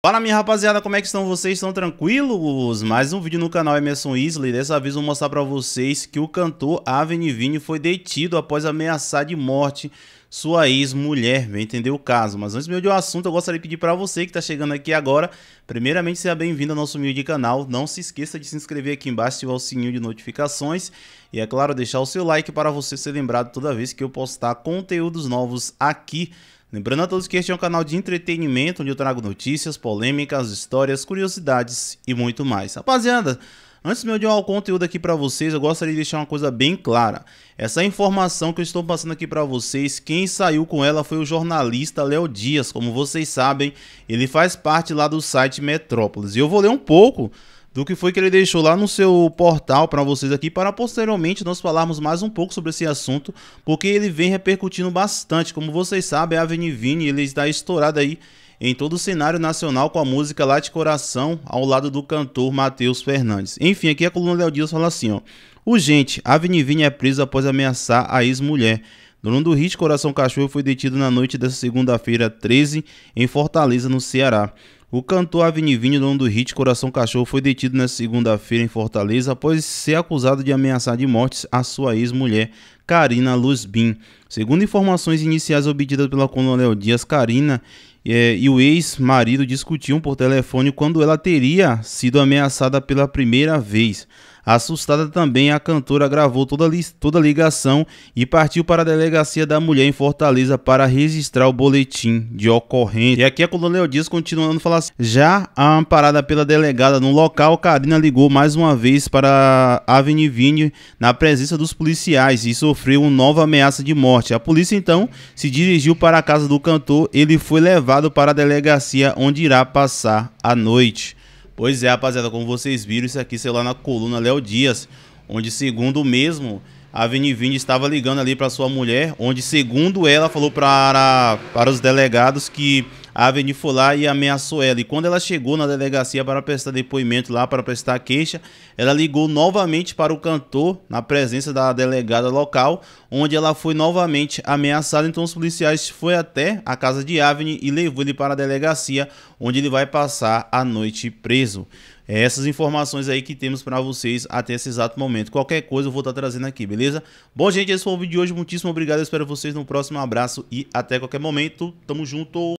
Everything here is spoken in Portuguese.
Fala minha rapaziada, como é que estão vocês? Estão tranquilos? Mais um vídeo no canal Emerson Isley, dessa vez vou mostrar pra vocês que o cantor Aveni Vini foi detido após ameaçar de morte sua ex-mulher, vem entender o caso. Mas antes de eu o assunto, eu gostaria de pedir para você que está chegando aqui agora, primeiramente seja bem-vindo ao nosso humilde canal. Não se esqueça de se inscrever aqui embaixo, ativar o sininho de notificações e, é claro, deixar o seu like para você ser lembrado toda vez que eu postar conteúdos novos aqui Lembrando a todos que este é um canal de entretenimento onde eu trago notícias, polêmicas, histórias, curiosidades e muito mais. Rapaziada, Antes de eu dar o conteúdo aqui para vocês, eu gostaria de deixar uma coisa bem clara. Essa informação que eu estou passando aqui para vocês, quem saiu com ela foi o jornalista Léo Dias. Como vocês sabem, ele faz parte lá do site Metrópolis. E eu vou ler um pouco do que foi que ele deixou lá no seu portal para vocês aqui, para posteriormente nós falarmos mais um pouco sobre esse assunto, porque ele vem repercutindo bastante. Como vocês sabem, a Avenivini ele está estourada aí em todo o cenário nacional com a música Lá de Coração, ao lado do cantor Matheus Fernandes. Enfim, aqui a coluna Léo Dias fala assim, ó. Urgente, Vini é presa após ameaçar a ex-mulher. Dono do hit Coração Cachorro foi detido na noite desta segunda-feira 13 em Fortaleza, no Ceará. O cantor Avinivinho, dono do hit Coração Cachorro, foi detido nesta segunda-feira em Fortaleza após ser acusado de ameaçar de mortes a sua ex-mulher Karina Luzbin. Segundo informações iniciais obtidas pela Coronel Dias, Karina é, e o ex-marido discutiam por telefone quando ela teria sido ameaçada pela primeira vez. Assustada também, a cantora gravou toda, toda a ligação e partiu para a delegacia da mulher em Fortaleza para registrar o boletim de ocorrência. E aqui a Coronel Dias continuando falar assim, já amparada pela delegada no local, Karina ligou mais uma vez para a Avenivine na presença dos policiais e sofreu sofreu uma nova ameaça de morte. A polícia então se dirigiu para a casa do cantor. Ele foi levado para a delegacia, onde irá passar a noite. Pois é, rapaziada, como vocês viram, isso aqui sei lá na coluna Léo Dias, onde, segundo o mesmo, a Vini Vini estava ligando ali para sua mulher, onde, segundo ela, falou para, para os delegados que a Vini foi lá e ameaçou ela. E quando ela chegou na delegacia para prestar depoimento lá, para prestar queixa, ela ligou novamente para o cantor, na presença da delegada local, onde ela foi novamente ameaçada. Então os policiais foram até a casa de Avni e levou ele para a delegacia, onde ele vai passar a noite preso. É essas informações aí que temos para vocês até esse exato momento. Qualquer coisa eu vou estar tá trazendo aqui, beleza? Bom, gente, esse foi o vídeo de hoje. Muitíssimo obrigado. espero vocês no próximo. Um abraço e até qualquer momento. Tamo junto.